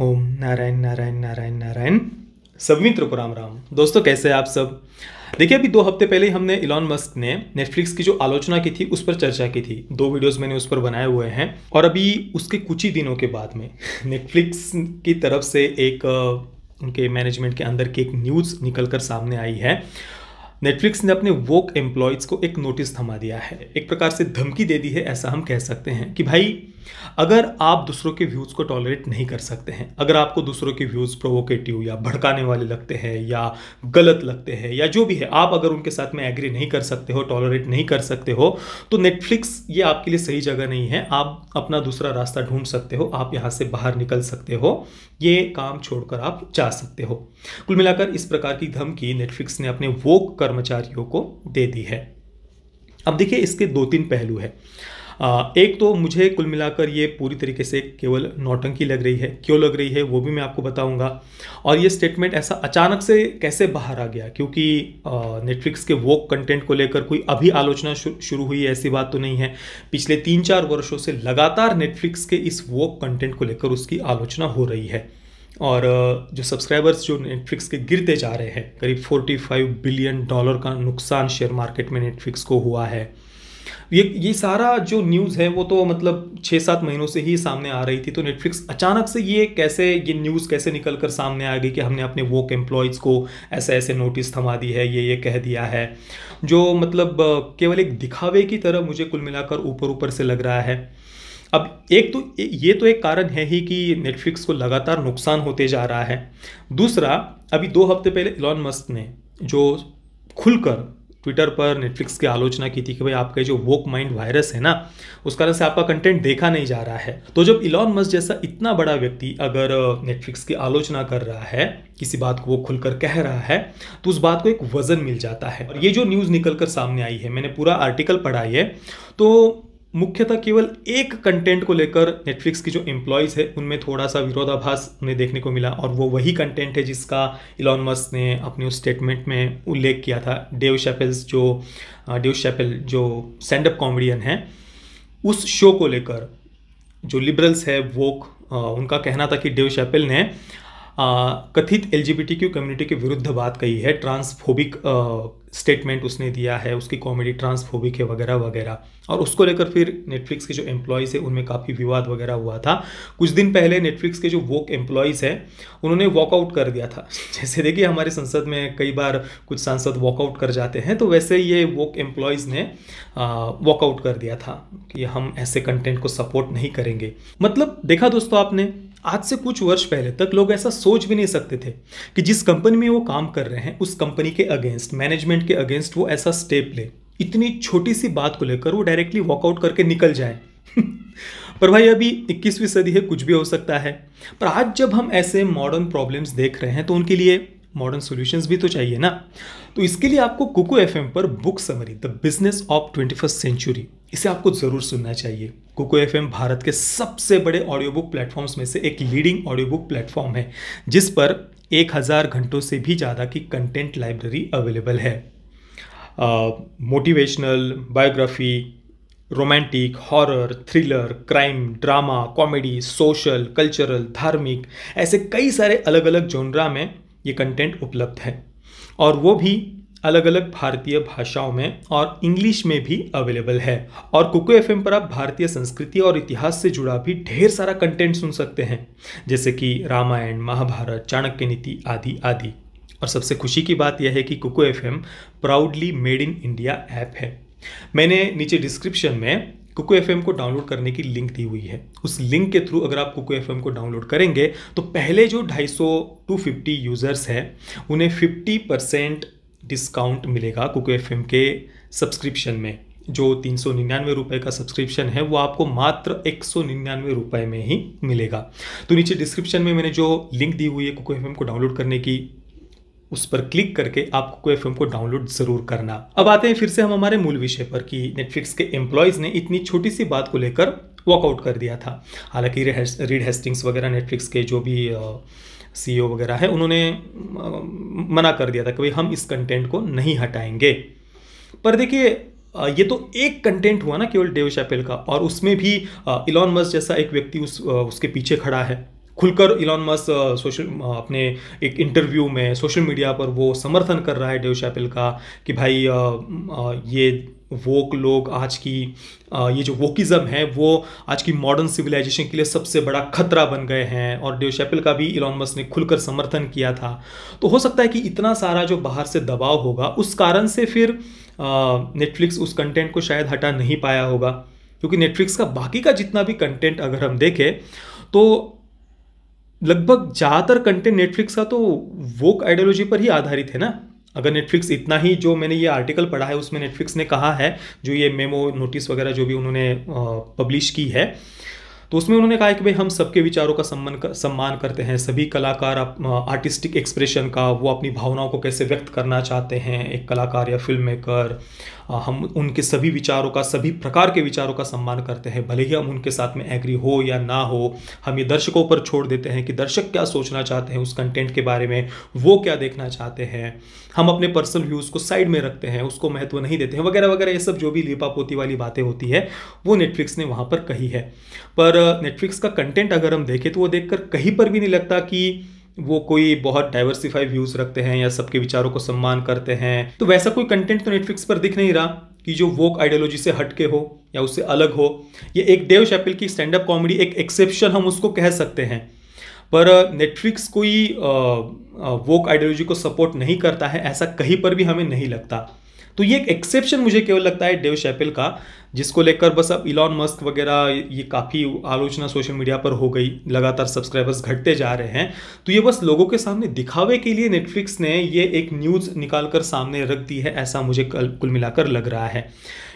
ओम नारायण नारायण नारायण नारायण सभी को राम राम दोस्तों कैसे हैं आप सब देखिए अभी दो हफ्ते पहले हमने इलॉन मस्क ने नेटफ्लिक्स की जो आलोचना की थी उस पर चर्चा की थी दो वीडियोस मैंने उस पर बनाए हुए हैं और अभी उसके कुछ ही दिनों के बाद में नेटफ्लिक्स की तरफ से एक उनके मैनेजमेंट के अंदर की एक न्यूज़ निकल कर सामने आई है नेटफ्लिक्स ने अपने वोक एम्प्लॉयज़ को एक नोटिस थमा दिया है एक प्रकार से धमकी दे दी है ऐसा हम कह सकते हैं कि भाई अगर आप दूसरों के व्यूज़ को टॉलरेट नहीं कर सकते हैं अगर आपको दूसरों के व्यूज़ प्रोवोकेटिव या भड़काने वाले लगते हैं या गलत लगते हैं या जो भी है आप अगर उनके साथ में एग्री नहीं कर सकते हो टॉलरेट नहीं कर सकते हो तो नेटफ्लिक्स ये आपके लिए सही जगह नहीं है आप अपना दूसरा रास्ता ढूंढ सकते हो आप यहाँ से बाहर निकल सकते हो ये काम छोड़कर आप जा सकते हो कुल मिलाकर इस प्रकार की धमकी नेटफ्लिक्स ने अपने वो कर्मचारियों को दे दी है अब देखिए इसके दो तीन पहलू है एक तो मुझे कुल मिलाकर ये पूरी तरीके से केवल नौटंकी लग रही है क्यों लग रही है वो भी मैं आपको बताऊंगा और ये स्टेटमेंट ऐसा अचानक से कैसे बाहर आ गया क्योंकि नेटफ्लिक्स के वोक कंटेंट को लेकर कोई अभी आलोचना शुरू हुई ऐसी बात तो नहीं है पिछले तीन चार वर्षों से लगातार नेटफ्लिक्स के इस वोक कंटेंट को लेकर उसकी आलोचना हो रही है और जो सब्सक्राइबर्स जो नेटफ्लिक्स के गिरते जा रहे हैं करीब 45 बिलियन डॉलर का नुकसान शेयर मार्केट में नेटफ्लिक्स को हुआ है ये ये सारा जो न्यूज़ है वो तो मतलब छः सात महीनों से ही सामने आ रही थी तो नेटफ्लिक्स अचानक से ये कैसे ये न्यूज़ कैसे निकल कर सामने आ गई कि हमने अपने वोक एम्प्लॉयज़ को ऐसे ऐसे नोटिस थमा दी है ये ये कह दिया है जो मतलब केवल एक दिखावे की तरह मुझे कुल मिलाकर ऊपर ऊपर से लग रहा है अब एक तो ये तो एक कारण है ही कि नेटफ्लिक्स को लगातार नुकसान होते जा रहा है दूसरा अभी दो हफ्ते पहले इलॉन मस्क ने जो खुलकर ट्विटर पर नेटफ्लिक्स की आलोचना की थी कि भाई आपका जो वोक माइंड वायरस है ना उस कारण से आपका कंटेंट देखा नहीं जा रहा है तो जब इलॉन मस्क जैसा इतना बड़ा व्यक्ति अगर नेटफ्लिक्स की आलोचना कर रहा है किसी बात को वो खुलकर कह रहा है तो उस बात को एक वजन मिल जाता है और ये जो न्यूज़ निकल कर सामने आई है मैंने पूरा आर्टिकल पढ़ा है तो मुख्यतः केवल एक कंटेंट को लेकर नेटफ्लिक्स की जो एम्प्लॉयज़ है उनमें थोड़ा सा विरोधाभास उन्हें देखने को मिला और वो वही कंटेंट है जिसका इलॉन मस्क ने अपने उस स्टेटमेंट में उल्लेख किया था डेव शैपल्स जो डेव शैपल जो अप कॉमेडियन है उस शो को लेकर जो लिबरल्स है वोक उनका कहना था कि डेव शैपल ने कथित एलजीबीटीक्यू कम्युनिटी के विरुद्ध बात कही है ट्रांसफोबिक स्टेटमेंट उसने दिया है उसकी कॉमेडी ट्रांसफोबिक है वगैरह वगैरह और उसको लेकर फिर नेटफ्लिक्स के जो एम्प्लॉयज़ है उनमें काफ़ी विवाद वगैरह हुआ था कुछ दिन पहले नेटफ्लिक्स के जो वोक एम्प्लॉयज़ हैं उन्होंने वॉकआउट कर दिया था जैसे देखिए हमारे संसद में कई बार कुछ सांसद वॉकआउट कर जाते हैं तो वैसे ये वोक एम्प्लॉयज़ ने वॉकआउट कर दिया था कि हम ऐसे कंटेंट को सपोर्ट नहीं करेंगे मतलब देखा दोस्तों आपने आज से कुछ वर्ष पहले तक लोग ऐसा सोच भी नहीं सकते थे कि जिस कंपनी में वो काम कर रहे हैं उस कंपनी के अगेंस्ट मैनेजमेंट के अगेंस्ट वो ऐसा स्टेप ले इतनी छोटी सी बात को लेकर वो डायरेक्टली वॉकआउट करके निकल जाए पर भाई अभी 21वीं सदी है कुछ भी हो सकता है पर आज जब हम ऐसे मॉडर्न प्रॉब्लम्स देख रहे हैं तो उनके लिए मॉडर्न सॉल्यूशंस भी तो चाहिए ना तो इसके लिए आपको कुकू एफ पर book summary the business of twenty first century इसे आपको ज़रूर सुनना चाहिए कुको एफ भारत के सबसे बड़े ऑडियो बुक प्लेटफॉर्म्स में से एक लीडिंग ऑडियो बुक प्लेटफॉर्म है जिस पर एक हज़ार घंटों से भी ज़्यादा की कंटेंट लाइब्रेरी अवेलेबल है motivational biography romantic horror thriller crime drama comedy social cultural धार्मिक ऐसे कई सारे अलग अलग जोनरा में ये कंटेंट उपलब्ध है और वो भी अलग अलग भारतीय भाषाओं में और इंग्लिश में भी अवेलेबल है और कुको एफ पर आप भारतीय संस्कृति और इतिहास से जुड़ा भी ढेर सारा कंटेंट सुन सकते हैं जैसे कि रामायण महाभारत चाणक्य नीति आदि आदि और सबसे खुशी की बात यह है कि Kuku F proudly made in India app है मैंने नीचे डिस्क्रिप्शन में कुको एफ को डाउनलोड करने की लिंक दी हुई है उस लिंक के थ्रू अगर आप कुकू एफ को डाउनलोड करेंगे तो पहले जो 250 250 यूज़र्स हैं उन्हें 50 परसेंट डिस्काउंट मिलेगा कुकू एफ के सब्सक्रिप्शन में जो तीन सौ निन्यानवे रुपये का सब्सक्रिप्शन है वो आपको मात्र एक सौ निन्यानवे रुपये में ही मिलेगा तो नीचे डिस्क्रिप्शन में मैंने जो लिंक दी हुई है कुको एफ को डाउनलोड करने की उस पर क्लिक करके आपको एफ को डाउनलोड ज़रूर करना अब आते हैं फिर से हम हमारे मूल विषय पर कि नेटफ्लिक्स के एम्प्लॉयज़ ने इतनी छोटी सी बात को लेकर वॉकआउट कर दिया था हालांकि रीड हेस्टिंग्स वगैरह नेटफ्लिक्स के जो भी सी e वगैरह है उन्होंने मना कर दिया था कि भाई हम इस कंटेंट को नहीं हटाएंगे पर देखिए ये तो एक कंटेंट हुआ ना केवल डेव शैपेल का और उसमें भी इलॉन मस्क जैसा एक व्यक्ति उस उसके पीछे खड़ा है खुलकर इलॉन मस्क सोशल अपने एक इंटरव्यू में सोशल मीडिया पर वो समर्थन कर रहा है डेव शैपिल का कि भाई आ, uh, आ, uh, ये वोक लोग आज की आ, uh, ये जो वोकिज़म है वो आज की मॉडर्न सिविलाइजेशन के लिए सबसे बड़ा खतरा बन गए हैं और डेव शैपिल का भी इलॉन मस्क ने खुलकर समर्थन किया था तो हो सकता है कि इतना सारा जो बाहर से दबाव होगा उस कारण से फिर नेटफ्लिक्स उस कंटेंट को शायद हटा नहीं पाया होगा क्योंकि नेटफ्लिक्स का बाकी का जितना भी कंटेंट अगर हम देखें तो लगभग ज़्यादातर कंटेंट नेटफ्लिक्स का तो वोक आइडियोलॉजी पर ही आधारित है ना अगर नेटफ्लिक्स इतना ही जो मैंने ये आर्टिकल पढ़ा है उसमें नेटफ्लिक्स ने कहा है जो ये मेमो नोटिस वगैरह जो भी उन्होंने पब्लिश की है तो उसमें उन्होंने कहा कि भाई हम सबके विचारों का सम्मान कर, सम्मान करते हैं सभी कलाकार आर्टिस्टिक एक्सप्रेशन का वो अपनी भावनाओं को कैसे व्यक्त करना चाहते हैं एक कलाकार या फिल्म मेकर हम उनके सभी विचारों का सभी प्रकार के विचारों का सम्मान करते हैं भले ही हम उनके साथ में एग्री हो या ना हो हम ये दर्शकों पर छोड़ देते हैं कि दर्शक क्या सोचना चाहते हैं उस कंटेंट के बारे में वो क्या देखना चाहते हैं हम अपने पर्सनल व्यूज़ को साइड में रखते हैं उसको महत्व नहीं देते हैं वगैरह वगैरह ये सब जो भी लिपा वाली बातें होती है वो नेटफ्लिक्स ने वहाँ पर कही है पर नेटफ्लिक्स का कंटेंट अगर हम देखें तो वो देखकर कहीं पर भी नहीं लगता कि वो कोई बहुत डाइवर्सिफाई व्यूज़ रखते हैं या सबके विचारों को सम्मान करते हैं तो वैसा कोई कंटेंट तो नेटफ्लिक्स पर दिख नहीं रहा कि जो वोक आइडियोलॉजी से हटके हो या उससे अलग हो ये एक देव शैपिल की स्टैंड अप कॉमेडी एक एक्सेप्शन हम उसको कह सकते हैं पर नेटफ्लिक्स कोई वोक आइडियोलॉजी को सपोर्ट नहीं करता है ऐसा कहीं पर भी हमें नहीं लगता तो ये एक एक्सेप्शन मुझे केवल लगता है डेव शैपिल का जिसको लेकर बस अब इलॉन मस्क वगैरह ये काफ़ी आलोचना सोशल मीडिया पर हो गई लगातार सब्सक्राइबर्स घटते जा रहे हैं तो ये बस लोगों के सामने दिखावे के लिए नेटफ्लिक्स ने ये एक न्यूज़ निकाल कर सामने रख दी है ऐसा मुझे कल कुल मिलाकर लग रहा है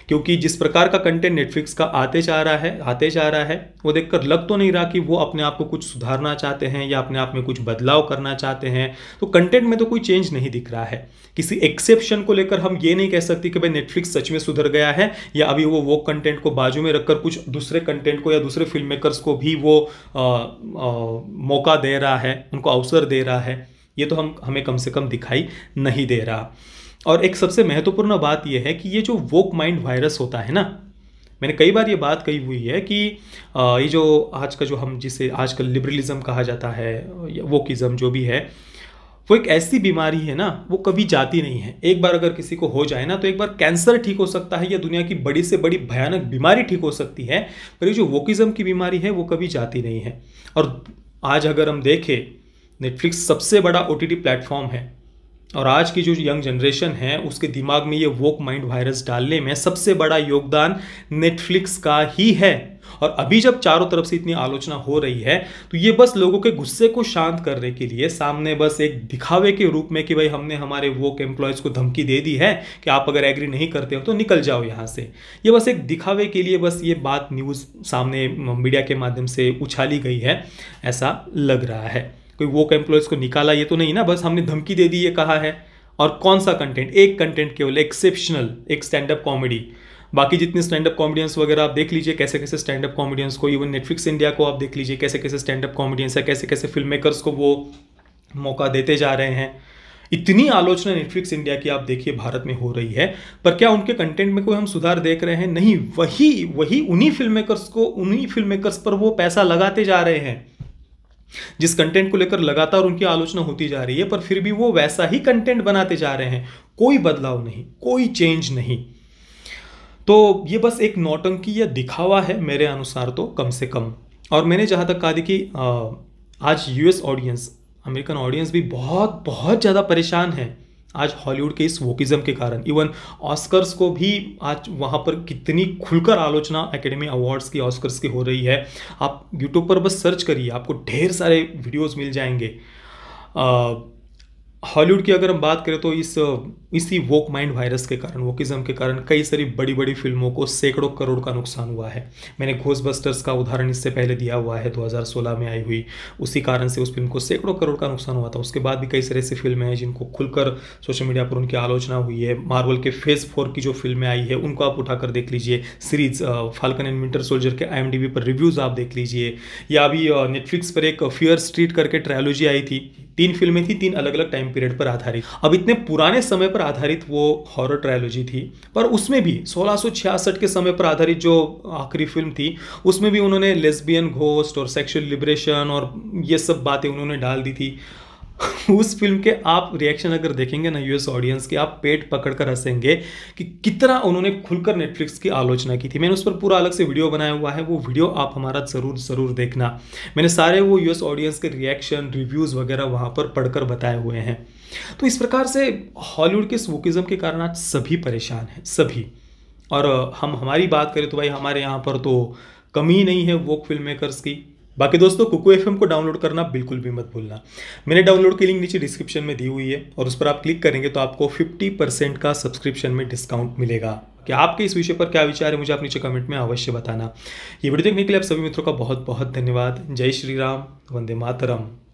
क्योंकि जिस प्रकार का कंटेंट नेटफ्लिक्स का आते जा रहा है आते जा रहा है वो देखकर लग तो नहीं रहा कि वो अपने आप को कुछ सुधारना चाहते हैं या अपने आप में कुछ बदलाव करना चाहते हैं तो कंटेंट में तो कोई चेंज नहीं दिख रहा है किसी एक्सेप्शन को लेकर हम ये नहीं कह सकते कि भाई नेटफ्लिक्स सच में सुधर गया है या अभी वो वो कंटेंट को बाजू में रखकर कुछ दूसरे कंटेंट को या दूसरे फिल्म मेकर्स को भी वो आ, आ, मौका दे रहा है उनको अवसर दे रहा है ये तो हम हमें कम से कम दिखाई नहीं दे रहा और एक सबसे महत्वपूर्ण बात यह है कि ये जो वोक माइंड वायरस होता है ना मैंने कई बार ये बात कही हुई है कि ये जो आज का जो हम जिसे आजकल लिबरलिज्म कहा जाता है वोकिज़म जो भी है वो एक ऐसी बीमारी है ना वो कभी जाती नहीं है एक बार अगर किसी को हो जाए ना तो एक बार कैंसर ठीक हो सकता है या दुनिया की बड़ी से बड़ी भयानक बीमारी ठीक हो सकती है पर ये जो वोकिज़म की बीमारी है वो कभी जाती नहीं है और आज अगर हम देखें नेटफ्लिक्स सबसे बड़ा ओ टी प्लेटफॉर्म है और आज की जो यंग जनरेशन है उसके दिमाग में ये वोक माइंड वायरस डालने में सबसे बड़ा योगदान नेटफ्लिक्स का ही है और अभी जब चारों तरफ से इतनी आलोचना हो रही है तो ये बस लोगों के गुस्से को शांत करने के लिए सामने बस एक दिखावे के रूप में कि भाई हमने हमारे वोक एम्प्लॉयज़ को धमकी दे दी है कि आप अगर एग्री नहीं करते हो तो निकल जाओ यहाँ से ये बस एक दिखावे के लिए बस ये बात न्यूज़ सामने मीडिया के माध्यम से उछाली गई है ऐसा लग रहा है कोई वो एम्प्लॉयज़ को निकाला ये तो नहीं ना बस हमने धमकी दे दी ये कहा है और कौन सा कंटेंट एक कंटेंट केवल एक्सेप्शनल एक स्टैंड अप कॉमेडी बाकी जितने स्टैंड अप कॉमेडियंस वगैरह आप देख लीजिए कैसे कैसे स्टैंड अप कॉमेडियंस को इवन नेटफ्लिक्स इंडिया को आप देख लीजिए कैसे कैसे स्टैंड अप कॉमेडियंस है कैसे कैसे फिल्म मेकर्स को वो मौका देते जा रहे हैं इतनी आलोचना नेटफ्लिक्स इंडिया की आप देखिए भारत में हो रही है पर क्या उनके कंटेंट में कोई हम सुधार देख रहे हैं नहीं वही वही उन्हीं फिल्म मेकर्स को उन्हीं फिल्म मेकर्स पर वो पैसा लगाते जा रहे हैं जिस कंटेंट को लेकर लगातार उनकी आलोचना होती जा रही है पर फिर भी वो वैसा ही कंटेंट बनाते जा रहे हैं कोई बदलाव नहीं कोई चेंज नहीं तो ये बस एक नौटंकी या दिखावा है मेरे अनुसार तो कम से कम और मैंने जहाँ तक कहा कि आज यूएस ऑडियंस अमेरिकन ऑडियंस भी बहुत बहुत ज़्यादा परेशान है आज हॉलीवुड के इस वोकिज्म के कारण इवन ऑस्कर्स को भी आज वहाँ पर कितनी खुलकर आलोचना एकेडमी अवार्ड्स की ऑस्कर्स की हो रही है आप यूट्यूब पर बस सर्च करिए आपको ढेर सारे वीडियोस मिल जाएंगे आ, हॉलीवुड की अगर हम बात करें तो इस इसी वोक माइंड वायरस के कारण वोकिज्म के कारण कई सारी बड़ी बड़ी फिल्मों को सैकड़ों करोड़ का नुकसान हुआ है मैंने घोष बस्टर्स का उदाहरण इससे पहले दिया हुआ है 2016 में आई हुई उसी कारण से उस फिल्म को सैकड़ों करोड़ का नुकसान हुआ था उसके बाद भी कई सारी ऐसी फिल्में हैं जिनको खुलकर सोशल मीडिया पर उनकी आलोचना हुई है मार्वल के फेज़ फोर की जो फिल्में आई है उनको आप उठाकर देख लीजिए series Falcon and Winter Soldier के आई पर रिव्यूज़ आप देख लीजिए या अभी नेटफ्लिक्स पर एक फियर स्ट्रीट करके ट्रायोलॉजी आई थी तीन फिल्में थी तीन अलग अलग टाइम पीरियड पर आधारित अब इतने पुराने समय पर आधारित वो हॉरर ट्रायोलॉजी थी पर उसमें भी 1666 के समय पर आधारित जो आखिरी फिल्म थी उसमें भी उन्होंने लेस्बियन घोस्ट और सेक्सुअल लिबरेशन और ये सब बातें उन्होंने डाल दी थी उस फिल्म के आप रिएक्शन अगर देखेंगे ना यूएस ऑडियंस के आप पेट पकड़ कर हंसेंगे कि कितना उन्होंने खुलकर नेटफ्लिक्स की आलोचना की थी मैंने उस पर पूरा अलग से वीडियो बनाया हुआ है वो वीडियो आप हमारा ज़रूर ज़रूर देखना मैंने सारे वो यूएस ऑडियंस के रिएक्शन रिव्यूज़ वगैरह वहाँ पर पढ़कर बताए हुए हैं तो इस प्रकार से हॉलीवुड के स्वकिज़म के कारण आज सभी परेशान हैं सभी और हम हमारी बात करें तो भाई हमारे यहाँ पर तो कमी नहीं है वोक फिल्म मेकर्स की बाकी दोस्तों कुकू एफ को डाउनलोड करना बिल्कुल भी मत भूलना मैंने डाउनलोड की लिंक नीचे डिस्क्रिप्शन में दी हुई है और उस पर आप क्लिक करेंगे तो आपको 50 परसेंट का सब्सक्रिप्शन में डिस्काउंट मिलेगा कि आपके इस विषय पर क्या विचार है मुझे आप नीचे कमेंट में अवश्य बताना ये वीडियो देखने के लिए आप सभी मित्रों का बहुत बहुत धन्यवाद जय श्री राम वंदे मातरम